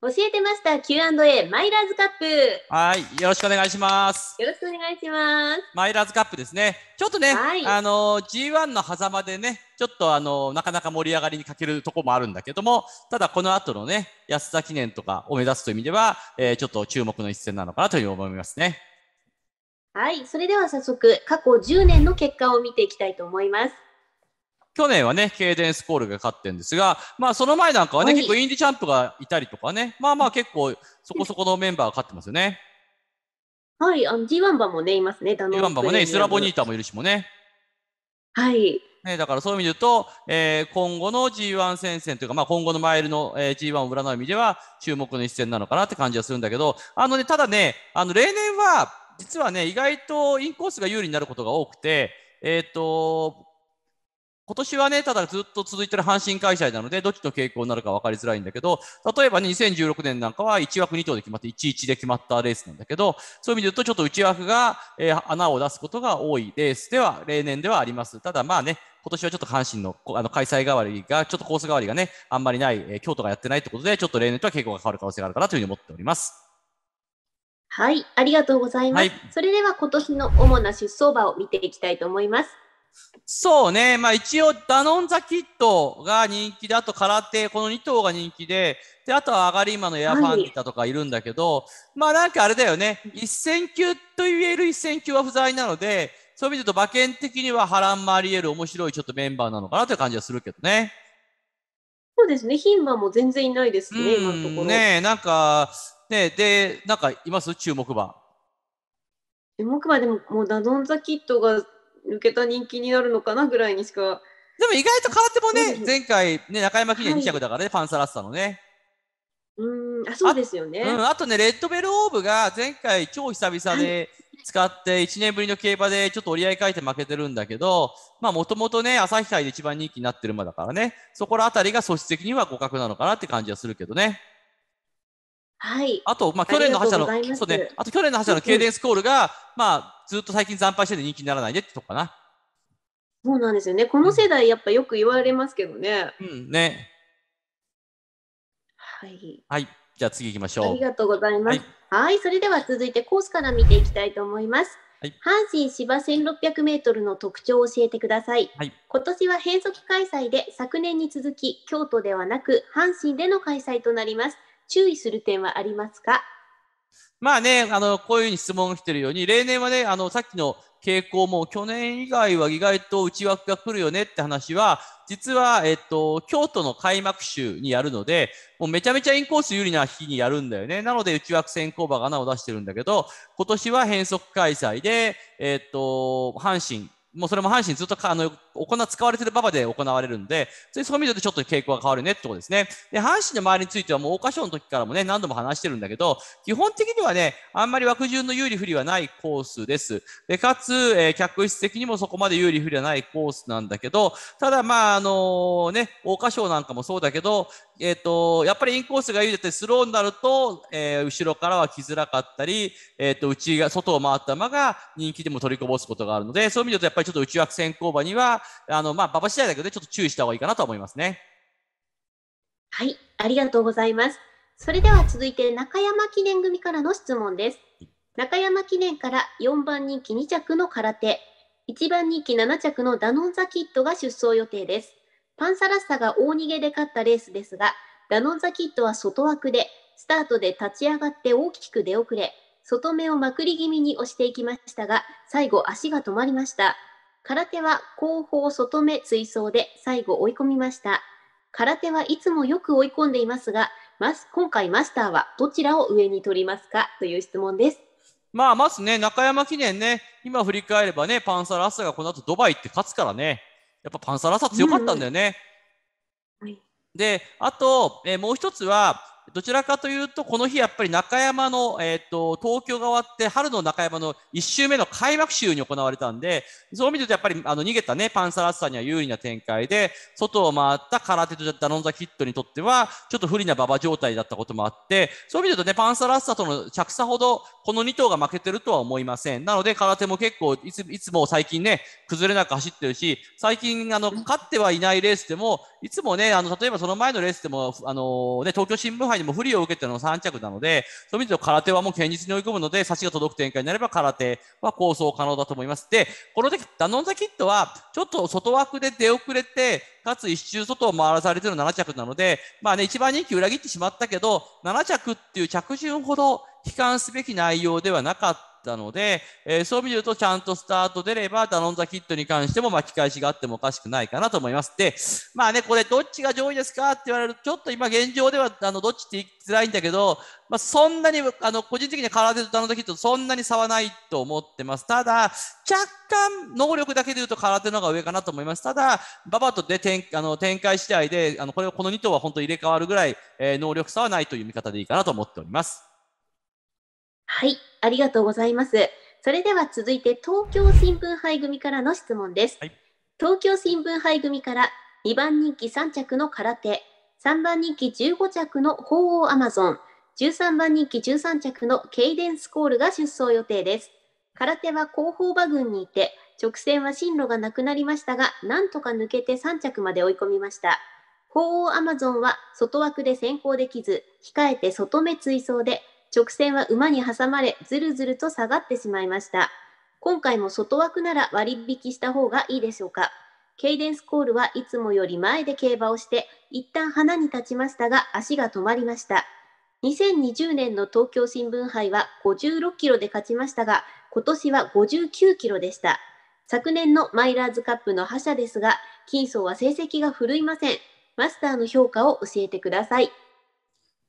教えてました Q&A マイラーズカップはいよろしくお願いしますよろしくお願いしますマイラーズカップですねちょっとね、はい、あの G1 の狭間でねちょっとあのなかなか盛り上がりに欠けるとこもあるんだけどもただこの後のね安田記念とかを目指すという意味では、えー、ちょっと注目の一戦なのかなという思いますねはいそれでは早速過去10年の結果を見ていきたいと思います去年はね、ケイデンスコールが勝ってるんですが、まあその前なんかはね、はい、結構インディチャンプがいたりとかね、まあまあ結構そこそこのメンバーが勝ってますよね。はい、あの G1 番もね、いますね、ダノン G1 番もね、イスラボニータもいるしもね。はい。ね、だからそういう意味で言うと、えー、今後の G1 戦線というか、まあ、今後のマイルの、えー、G1 を占う意味では注目の一戦なのかなって感じはするんだけど、あのね、ただね、あの例年は実はね、意外とインコースが有利になることが多くて、えっ、ー、と、今年はね、ただずっと続いてる阪神開催なので、どっちの傾向になるか分かりづらいんだけど、例えばね、2016年なんかは1枠2頭で決まって、1-1で決まったレースなんだけど、そういう意味で言うと、ちょっと内枠が、えー、穴を出すことが多いレースでは、例年ではあります。ただまあね、今年はちょっと阪神のあの開催代わりが、ちょっとコース代わりがね、あんまりない、えー、京都がやってないってことで、ちょっと例年とは傾向が変わる可能性があるかなというふうに思っております。はい、ありがとうございます。はい、それでは今年の主な出走馬を見ていきたいと思います。そうね、まあ、一応ダノン・ザ・キットが人気であと空手この2頭が人気でであとはアガリーマのエアファンディタとかいるんだけど、はい、まあなんかあれだよね一戦級と言える一戦級は不在なのでそういう意味で言うと馬券的には波乱もあり得る面白いちょっとメンバーなのかなという感じはするけどね。そうですね、牝馬も全然いないですね、今のところ。ねなんか、ねで、なんかいます注目馬。注目馬でも、もうダノン・ザ・キットが抜けた人気になるのかなぐらいにしか。でも意外と変わってもね、前回、ね、中山記念2着だからね、はい、パンサラッサのね。うんあそうですよねあ,、うん、あとね、レッドベルオーブが前回、超久々で使って、1年ぶりの競馬でちょっと折り合い書いて負けてるんだけど、まあもともとね、朝日杯で一番人気になってる馬だからね、そこら辺りが素質的には互角なのかなって感じはするけどね。はい。あと、まあ、去年の覇者の、そうね、あと去年の覇者のケイデンスコールが、まあ、ずっと最近惨敗してて人気にならないでってとこかな。そうなんですよね。この世代、やっぱよく言われますけどね。うん、ね。はい。はい。じゃあ次行きましょう。ありがとうございます。はい、い。それでは続いてコースから見ていきたいと思います。はい、阪神芝1600メートルの特徴を教えてください。はい、今年は変則開催で昨年に続き京都ではなく阪神での開催となります。注意する点はありますかまあね、あの、こういうふうに質問してるように、例年はね、あの、さっきの傾向も、去年以外は意外と内枠が来るよねって話は、実は、えっと、京都の開幕週にやるので、もうめちゃめちゃインコース有利な日にやるんだよね。なので、内枠先行馬が穴を出してるんだけど、今年は変則開催で、えっと、阪神、もうそれも阪神ずっとあの行、使われてる馬場で行われるんで、そういう意味でちょっと傾向が変わるねってことですね。で、阪神の周りについてはもう大箇所の時からもね、何度も話してるんだけど、基本的にはね、あんまり枠順の有利不利はないコースです。で、かつ、えー、客室的にもそこまで有利不利はないコースなんだけど、ただまあ、あのー、ね、桜花賞なんかもそうだけど、えっ、ー、と、やっぱりインコースが有利だってスローになると、えー、後ろからは来づらかったり、えっ、ー、と、内が、外を回った馬が人気でも取りこぼすことがあるので、そういう意味でとやっぱりちょっと内枠先行馬には、あの、まあ、馬場次第だけど、ちょっと注意した方がいいかなと思いますね。はい、ありがとうございます。それでは続いて中山記念組からの質問です。中山記念から4番人気2着の空手、1番人気7着のダノンザキットが出走予定です。パンサラッサが大逃げで勝ったレースですが、ダノンザキットは外枠で、スタートで立ち上がって大きく出遅れ、外目をまくり気味に押していきましたが、最後足が止まりました。空手は後方外目追走で最後追い込みました。空手はいつもよく追い込んでいますが、ま、す今回マスターはどちらを上に取りますかという質問です。まあ、まずね、中山記念ね、今振り返ればね、パンサラッサがこの後ドバイって勝つからね、やっぱパンサラッサ強かったんだよね。うんうん、はい、で、あと、えー、もう一つは、どちらかというと、この日やっぱり中山の、えーと、と東京が終わって春の中山の1周目の開幕週に行われたんで、そう見るとやっぱりあの逃げた、ね、パンサラッサには有利な展開で、外を回った空手とダノンザキットにとっては、ちょっと不利な馬場状態だったこともあって、そう見るとね、パンサラッサとの着差ほど、この2頭が負けてるとは思いません。なので、空手も結構いつ、いつも最近ね、崩れなく走ってるし、最近、あの、勝ってはいないレースでも、いつもね、あの、例えばその前のレースでも、あのね、東京新聞杯でも不利を受けての3着なので、そういう意味で空手はもう堅実に追い込むので、差しが届く展開になれば空手は構想可能だと思います。で、この時、ダノンザキットは、ちょっと外枠で出遅れて、かつ一周外を回らされての7着なので、まあね、一番人気裏切ってしまったけど、7着っていう着順ほど悲観すべき内容ではなかったたので、えー、そう見るとちゃんとスタート出ればダノンザキットに関しても巻き返しがあってもおかしくないかなと思います。で、まあね、これどっちが上位ですかって言われると、ちょっと今現状ではあのどっちって言いづらいんだけど、まあ、そんなにあの個人的にはカラーとダノンザキットそんなに差はないと思ってます。ただ、若干能力だけで言うと空手の方が上かなと思います。ただ、馬場とで展あの展開次第で、あのこれこの2頭は本当入れ替わるぐらい、えー、能力差はないという見方でいいかなと思っております。はい、ありがとうございます。それでは続いて東京新聞杯組からの質問です。はい、東京新聞杯組から2番人気3着の空手、3番人気15着の鳳凰アマゾン、13番人気13着のケイデンスコールが出走予定です。空手は後方馬群にいて、直線は進路がなくなりましたが、なんとか抜けて3着まで追い込みました。鳳凰アマゾンは外枠で先行できず、控えて外目追走で、直線は馬に挟まれ、ずるずると下がってしまいました。今回も外枠なら割引した方がいいでしょうか。ケイデンスコールはいつもより前で競馬をして、一旦花に立ちましたが、足が止まりました。2020年の東京新聞杯は56キロで勝ちましたが、今年は59キロでした。昨年のマイラーズカップの覇者ですが、金層は成績が振るいません。マスターの評価を教えてください。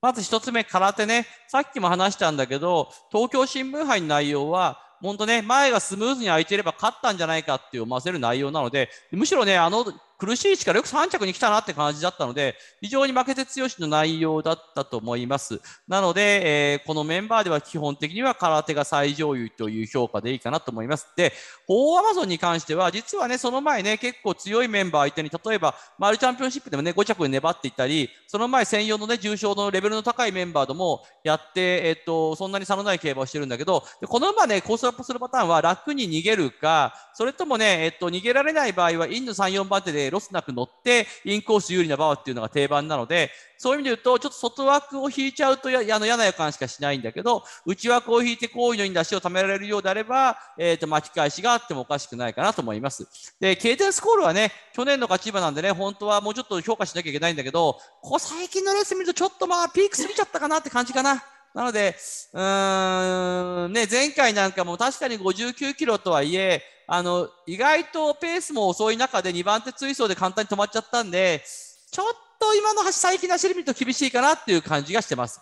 まず一つ目、空手ね。さっきも話したんだけど、東京新聞杯の内容は、本当ね、前がスムーズに空いていれば勝ったんじゃないかって思わせる内容なので、むしろね、あの苦しい位置からよく3着に来たなって感じだったので、非常に負けて強しの内容だったと思います。なので、えー、このメンバーでは基本的には空手が最上位という評価でいいかなと思います。で、ホーアマゾンに関しては、実はね、その前ね、結構強いメンバー相手に、例えば、マルチャンピオンシップでもね、5着に粘っていたり、その前専用のね、重賞のレベルの高いメンバーともやって、えっ、と、そんなに差のない競馬をしてるんだけど、この馬ね、コースアップするパターンは楽に逃げるか、それともね、えっ、と、逃げられない場合は、インの3、4番手でロスなく乗って、インコース有利なバーっていうのが定番なので、そういう意味で言うと、ちょっと外枠を引いちゃうとやあの嫌な予感しかしないんだけど、内枠を引いて好意のいい出しを貯められるようであれば、えっ、ー、と、巻き返しがあってもおかしくないかなと思います。で、ケイテンスコールはね、去年の勝ち馬なんでね、本当はもうちょっと評価しなきゃいけないんだけど、ここ最近のレース見ると、ちょっとまあ、ピーク過ぎちゃったかなって感じかな。なので、うーん、ね、前回なんかも確かに59キロとはいえ、あの意外とペースも遅い中で2番手追走で簡単に止まっちゃったんで、ちょっと今の最近の走り見ると厳しいかなっていう感じがしてます。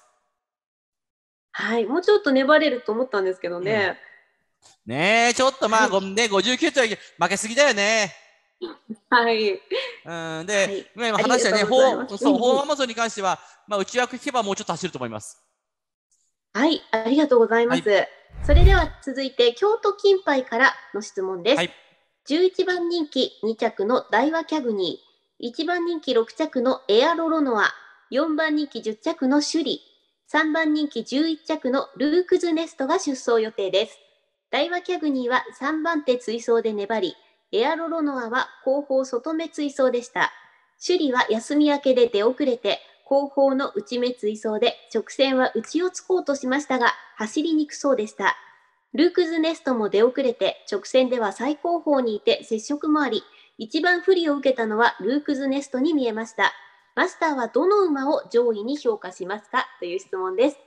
はい、もうちょっと粘れると思ったんですけどね。うねちょっとまあ、はい、ね、59と負けすぎだよね。はい。うん、で、はい、今話したね、ォーママゾンに関しては、まあ、内訳聞けばもうちょっと走ると思います。はい、ありがとうございます。はい、それでは続いて京都金杯からの質問です。はい、11番人気2着のダイワキャグニー、1番人気6着のエアロロノア、4番人気10着のシュリ、3番人気11着のルークズネストが出走予定です。ダイワキャグニーは3番手追走で粘り、エアロロノアは後方外目追走でした。シュリは休み明けで出遅れて、後方の内目追走で直線は内をつこうとしましたが走りにくそうでした。ルークズネストも出遅れて直線では最後方にいて接触もあり一番不利を受けたのはルークズネストに見えました。マスターはどの馬を上位に評価しますかという質問です。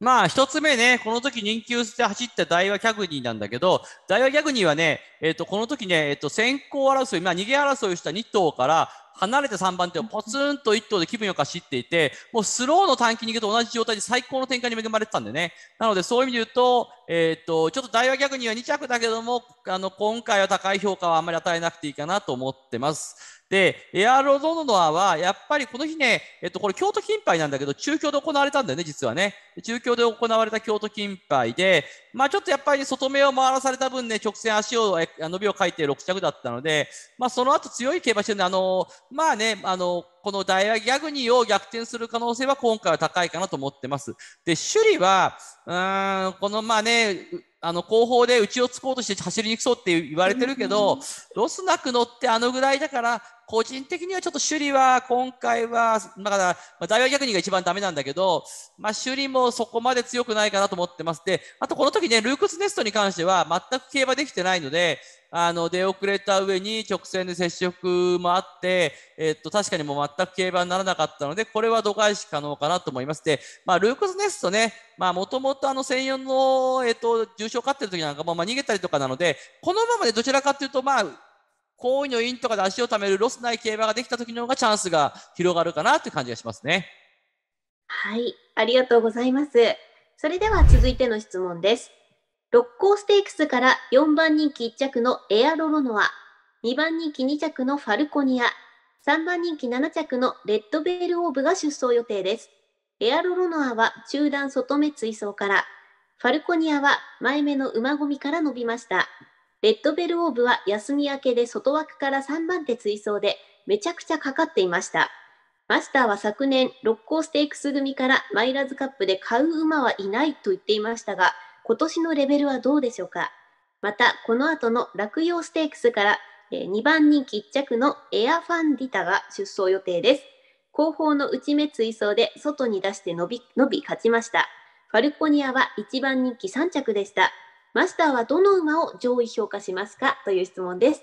まあ、一つ目ね、この時人気薄で走った大和ワ・キャグニーなんだけど、大和ワ・キャグニーはね、えっ、ー、と、この時ね、えっ、ー、と、先行争い、まあ、逃げ争いをした2頭から、離れて3番手をポツンと1頭で気分よく走っていて、もうスローの短期行くと同じ状態で最高の展開に恵まれてたんでね。なのでそういう意味で言うと、えっ、と、ちょっと大和逆には2着だけども、あの、今回は高い評価はあんまり与えなくていいかなと思ってます。で、エアロゾノアは、やっぱりこの日ね、えっと、これ京都金杯なんだけど、中京で行われたんだよね、実はね。中京で行われた京都金杯で、まあちょっとやっぱり、ね、外目を回らされた分ね、直線足を、伸びをかいて6着だったので、まあその後強い競馬してるんで、あの、まあね、あの、この大ギャグニーを逆転する可能性は今回は高いかなと思ってます。で、首里は、うん、このまあね、あの後方で内をつこうとして走りにくそうって言われてるけど、ロスなく乗ってあのぐらいだから、個人的にはちょっと首里は今回は、だから、まあ、大和ニにが一番ダメなんだけど、まあ、首里もそこまで強くないかなと思ってます。で、あとこの時ね、ルークスネストに関しては全く競馬できてないので、あの、出遅れた上に直線で接触もあって、えっと、確かにもう全く競馬にならなかったので、これは度外視可能かなと思います。で、まあ、ルークス・ネストね、まあ、もともとあの、専用の、えっ、と、重賞勝ってる時なんかも、まあ、逃げたりとかなので、このままでどちらかというと、まあ、好意の因とかで足を貯めるロスない競馬ができた時の方がチャンスが広がるかなという感じがしますね。はい、ありがとうございます。それでは続いての質問です。六甲ステークスから4番人気1着のエアロロノア、2番人気2着のファルコニア、3番人気7着のレッドベールオーブが出走予定です。エアロロノアは中段外目追走から、ファルコニアは前目の馬込みから伸びました。レッドベルオーブは休み明けで外枠から3番手追走で、めちゃくちゃかかっていました。マスターは昨年、六甲ステークス組からマイラズカップで買う馬はいないと言っていましたが、今年のレベルはどうでしょうか。また、この後の落葉ステークスから2番人気1着のエアファンディタが出走予定です。後方の内目追走で外に出して伸び伸び勝ちました。ファルコニアは1番人気3着でした。マスターはどの馬を上位評価しますかという質問です。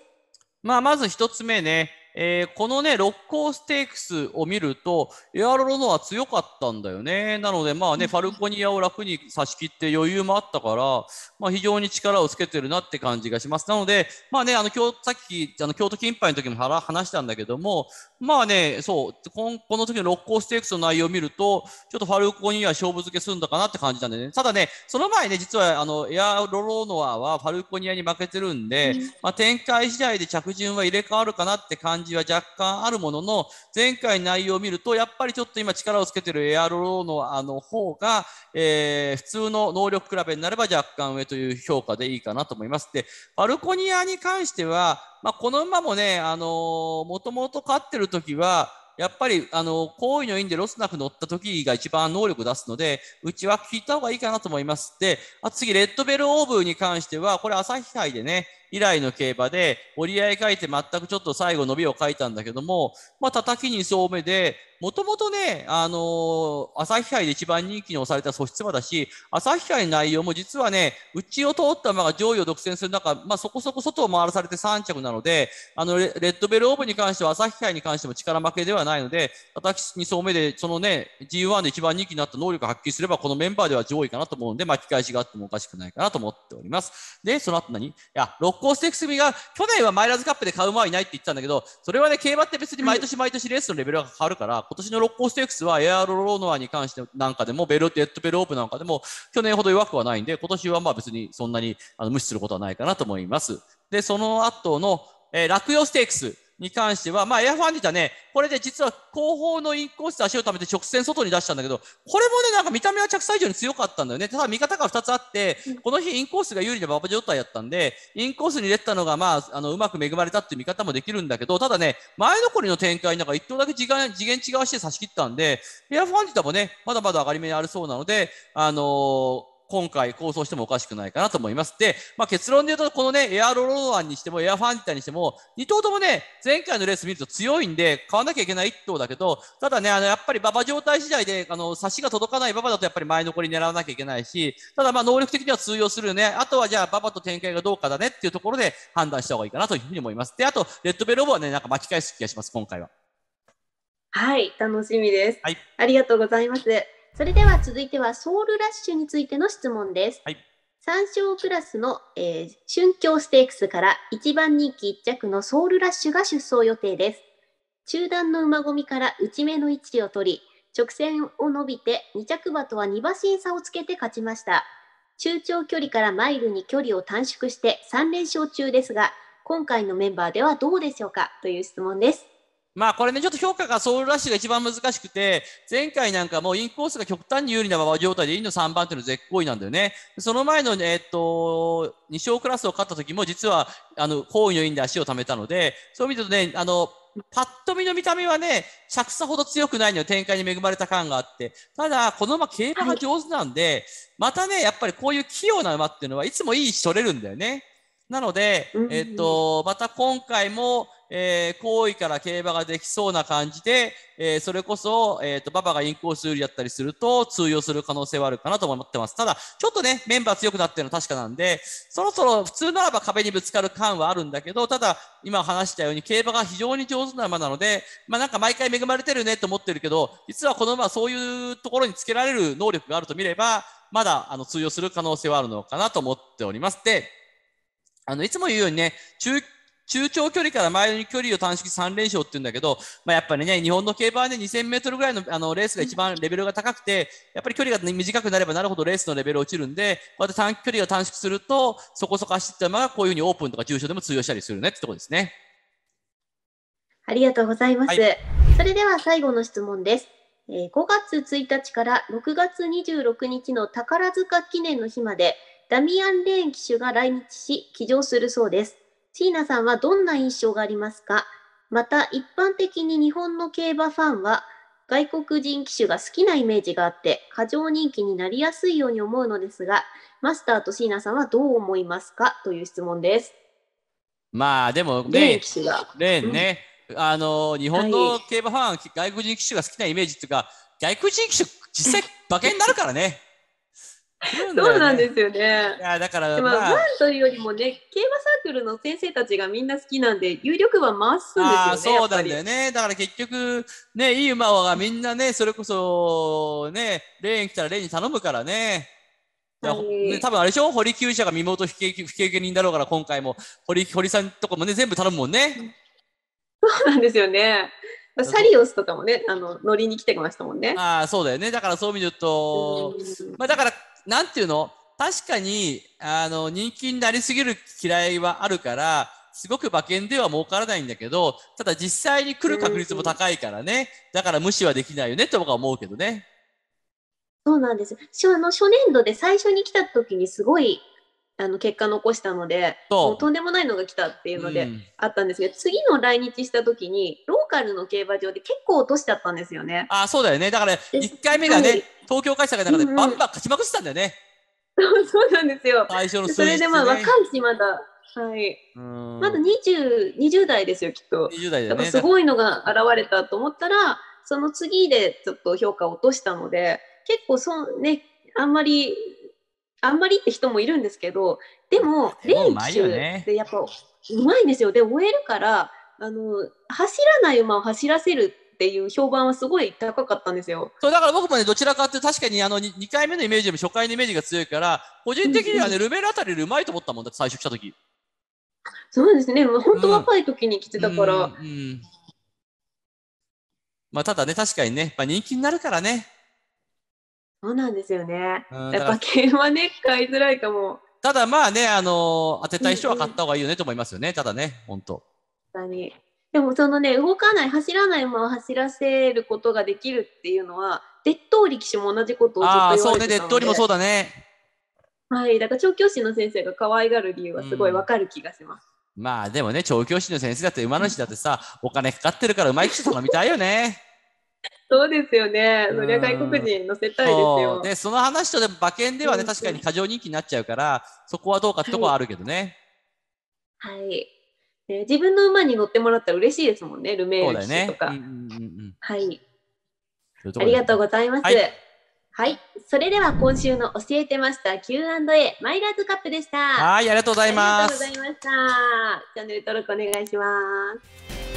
まあ、まず1つ目ね、えー、このね、六甲ステークスを見ると、エアロロノア強かったんだよね。なので、まあね、ファルコニアを楽に差し切って余裕もあったから、まあ、非常に力をつけてるなって感じがします。なので、まあね、あの、今日、さっき、あの、京都金杯の時も話したんだけども、まあね、そう、このこの時の六甲ステークスの内容を見ると、ちょっとファルコニア勝負付けするんだかなって感じなんでね。ただね、その前ね、実は、あの、エアロロノアはファルコニアに負けてるんで、まあ、展開次第で着順は入れ替わるかなって感じ感じは若干あるものの、前回内容を見ると、やっぱりちょっと今力をつけてるエアローのあの方が、えー、普通の能力比べになれば若干上という評価でいいかなと思います。で、バルコニアに関しては、まあ、この馬もね、あのー、もともと勝ってる時は、やっぱり、あの、好意の意味でロスなく乗った時が一番能力出すので、うちは聞いた方がいいかなと思います。で、あ次、レッドベルオーブに関しては、これ朝日杯でね、以来の競馬で折り合い書いて全くちょっと最後伸びを書いたんだけども、まあ、叩きにそう目で、もともとね、あのー、朝日杯で一番人気に押された素質馬だし、朝日杯の内容も実はね、内を通った馬が上位を独占する中、まあ、そこそこ外を回らされて3着なので、あのレ、レッドベルオーブに関しては朝日杯に関しても力負けではないので、叩きにそう目で、そのね、G1 で一番人気になった能力を発揮すれば、このメンバーでは上位かなと思うんで、巻き返しがあってもおかしくないかなと思っております。で、その後何いや、6続行ステークス組が、去年はマイラーズカップで買う馬はいないって言ってたんだけど、それはね、競馬って別に毎年毎年レースのレベルが変わるから、今年の六甲ステークスはエアロローノアに関してなんかでも、ベルデッドベルオープンなんかでも、去年ほど弱くはないんで、今年はまあ別にそんなにあの無視することはないかなと思います。で、その後の、えー、落葉ステークス。に関しては、まあ、エアファンディタね、これで実は後方のインコースで足をためて直線外に出したんだけど、これもね、なんか見た目は着差以上に強かったんだよね。ただ、見方が2つあって、この日インコースが有利な馬場状態やったんで、インコースに出たのが、まあ、あの、うまく恵まれたっていう見方もできるんだけど、ただね、前残りの展開なんか1頭だけ次元次元違うして差し切ったんで、エアファンディタもね、まだまだ上がり目にあるそうなので、あのー今回構想してもおかしくないかなと思います。で、まあ、結論で言うと、このね、エアロローアンにしても、エアファンディタにしても、2頭ともね、前回のレース見ると強いんで、買わなきゃいけない1頭だけど、ただね、あの、やっぱり馬場状態次第で、あの、差しが届かない馬場だとやっぱり前残り狙わなきゃいけないし、ただまあ、能力的には通用するよね。あとはじゃあ、馬場と展開がどうかだねっていうところで判断した方がいいかなというふうに思います。で、あと、レッドベルオーはね、なんか巻き返す気がします、今回は。はい、楽しみです。はい、ありがとうございます。それでは続いてはソウルラッシュについての質問です。はい、3勝クラスの、えー、春京ステークスから1番人気1着のソウルラッシュが出走予定です。中段の馬込みから内目の位置を取り、直線を伸びて2着馬とは2馬身差をつけて勝ちました。中長距離からマイルに距離を短縮して3連勝中ですが、今回のメンバーではどうでしょうかという質問です。まあこれね、ちょっと評価がソウルラッシュが一番難しくて、前回なんかもうインコースが極端に有利な馬場状態でインの3番手の絶好位なんだよね。その前の、えっと、2勝クラスを勝った時も実は、あの、好位のインで足を貯めたので、そう見るとね、あの、パッと見の見た目はね、着差ほど強くないのよ、展開に恵まれた感があって、ただ、この馬、競馬が上手なんで、またね、やっぱりこういう器用な馬っていうのは、いつもいい位置取れるんだよね。なので、えっと、また今回も、えー、行為から競馬ができそうな感じで、えー、それこそ、えっ、ー、と、馬場がインコース有利だったりすると通用する可能性はあるかなと思ってます。ただ、ちょっとね、メンバー強くなってるのは確かなんで、そろそろ普通ならば壁にぶつかる感はあるんだけど、ただ、今話したように競馬が非常に上手な馬なので、まあなんか毎回恵まれてるねと思ってるけど、実はこの馬はそういうところにつけられる能力があると見れば、まだあの通用する可能性はあるのかなと思っております。で、あの、いつも言うようにね、中中長距離からマイルに距離を短縮3連勝っていうんだけど、まあ、やっぱりね、日本の競馬はね、2000メートルぐらいのあのレースが一番レベルが高くて、やっぱり距離が、ね、短くなればなるほどレースのレベル落ちるんで、こうやって短距離を短縮すると、そこそこ走った馬がこういうふうにオープンとか重賞でも通用したりするねってとこですね。ありがとうございます。はい、それでは最後の質問です。え5月1日から6月26日の宝塚記念の日まで、ダミアン・レーン騎手が来日し、騎乗するそうです。椎名さんはどんな印象がありますかまた一般的に日本の競馬ファンは外国人騎手が好きなイメージがあって過剰人気になりやすいように思うのですがマスターと椎名さんはどう思いますかという質問です。まあでもレーンレーンね、うん、あの日本の競馬ファン、はい、外国人騎手が好きなイメージっていうか外国人騎手実際馬券になるからね。そうなんですよね。いやだから、まあ、まあ、というよりもね、競馬サークルの先生たちがみんな好きなんで、有力は回すんですよね。そうなんだよね。だから結局、ね、いい馬はみんなね、それこそ、ね、レーン来たらレーンに頼むからね。はい、多分あれでしょ堀厩舎が身元不経不経験人だろうから、今回も堀堀さんとかもね、全部頼むもんね。そうなんですよね。サリオスとかもね、あの乗りに来てましたもんね。ああ、そうだよね。だからそう見ると、まあだからなんていうの確かに、あの、人気になりすぎる嫌いはあるから、すごく馬券では儲からないんだけど、ただ実際に来る確率も高いからね、だから無視はできないよねと僕は思うけどね。そうなんです。の初年度で最初に来た時にすごいあの結果残したのでもうとんでもないのが来たっていうので、あったんですけど、次の来日した時にローカルの競馬場で結構落としちゃったんですよね。あそうだよねだから1回目がね、東京開催がなでバンバン勝ちまくってたんだよね。うんうん、そうなんですよ最初の、ね、それでまあ若いしまだはい、まだ 20, 20代ですよきっと20代だ、ね,、すごいのが現れたと思ったらその次でちょっと評価を落としたので結構そ、ね、あんまりあんまりって人もいるんですけどでも練習ってやっぱうまいんですよで終えるからあの走らない馬を走らせるっていう評判はすごい高かったんですよ。そうだから僕もね、どちらかって確かにあの 2, 回目のイメージより初回のイメージが強いから、個人的にはね、ルベルあたりうまいと思ったもんだ最初来た時そうですね、本当若い時に来てたから。うんうんうん、まあ、ただね、確かにね、まあ、人気になるからね、そうなんですよね。やっぱ券はね、買いづらいかも。ただまあね、あのー、当てたい人は買った方がいいよねと思いますよね、うんうん、ただね、本当。確かに。でもそのね、動かない、走らない馬を走らせることができるっていうのは、デッド力士も同じことをずっと言われてたので。あそうね、デッド力もそうだね。はい、だから調教師の先生が可愛がる理由はすごいわかる気がします。うん、まあでもね、調教師の先生だって馬主だってさ、お金かかってるからうまい人頼みたいよね。そうですよね。そりゃ外国人乗せたいですよ。ね、その話とでも馬券ではね、確かに過剰人気になっちゃうから、そこはどうかってとこはあるけどね。はい、はいね、自分の馬に乗ってもらったら嬉しいですもんね、ルメールとか。ねはい。ありがとうございます。はい、はい、それでは今週の教えてました Q&A マイラーズカップでした。はい、ありがとうございます。ありがとうございました。チャンネル登録お願いします。